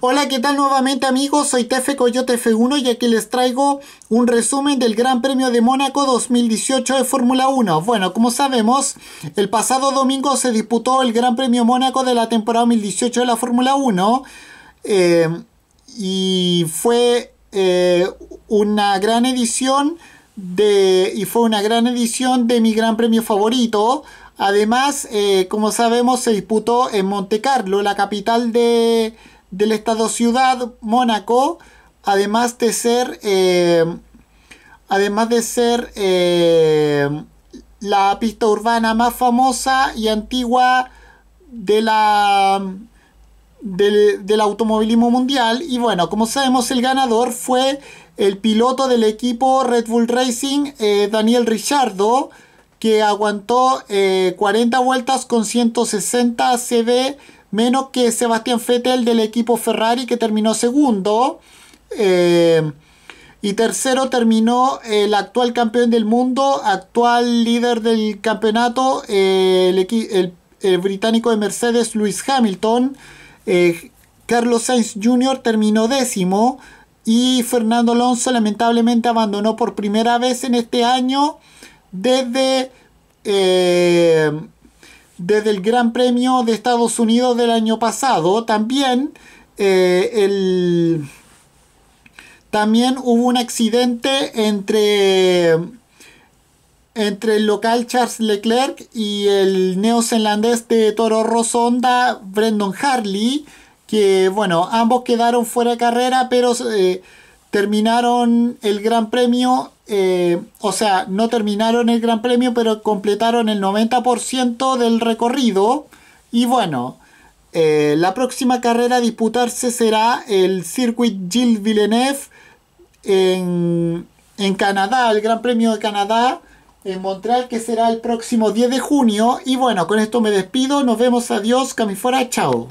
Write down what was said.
Hola, ¿qué tal nuevamente amigos? Soy Tefe Coyote F1 y aquí les traigo un resumen del Gran Premio de Mónaco 2018 de Fórmula 1. Bueno, como sabemos, el pasado domingo se disputó el Gran Premio Mónaco de la temporada 2018 de la Fórmula 1 eh, y fue eh, una gran edición de y fue una gran edición de mi Gran Premio favorito. Además, eh, como sabemos, se disputó en Monte Carlo, la capital de del Estado Ciudad Mónaco, además de ser, eh, además de ser eh, la pista urbana más famosa y antigua de la, del, automovilismo mundial. Y bueno, como sabemos, el ganador fue el piloto del equipo Red Bull Racing, eh, Daniel Richardo, que aguantó 40 vueltas con 160 CB menos que Sebastián Vettel del equipo Ferrari que terminó segundo. Eh, y tercero terminó el actual campeón del mundo, actual líder del campeonato, eh, el, británico de Mercedes Lewis Hamilton. Eh, Carlos Sainz Jr. terminó décimo y Fernando Alonso lamentablemente abandonó por primera vez en este año desde desde el Gran Premio de Estados Unidos del año pasado. También, eh, el, también hubo un accidente entre, entre el local Charles Leclerc y el neozelandés de Toro Rosso Brendan Harley, que bueno, ambos quedaron fuera de carrera, pero eh, terminaron el Gran Premio eh, o sea, no terminaron el Gran Premio, pero completaron el 90% del recorrido. Y bueno, eh, la próxima carrera a disputarse será el Circuit Gilles Villeneuve en, Canadá, el Gran Premio de Canadá en Montreal, que será el próximo 10 de junio. Y bueno, con esto me despido. Nos vemos. Adiós. Camifora. Chao.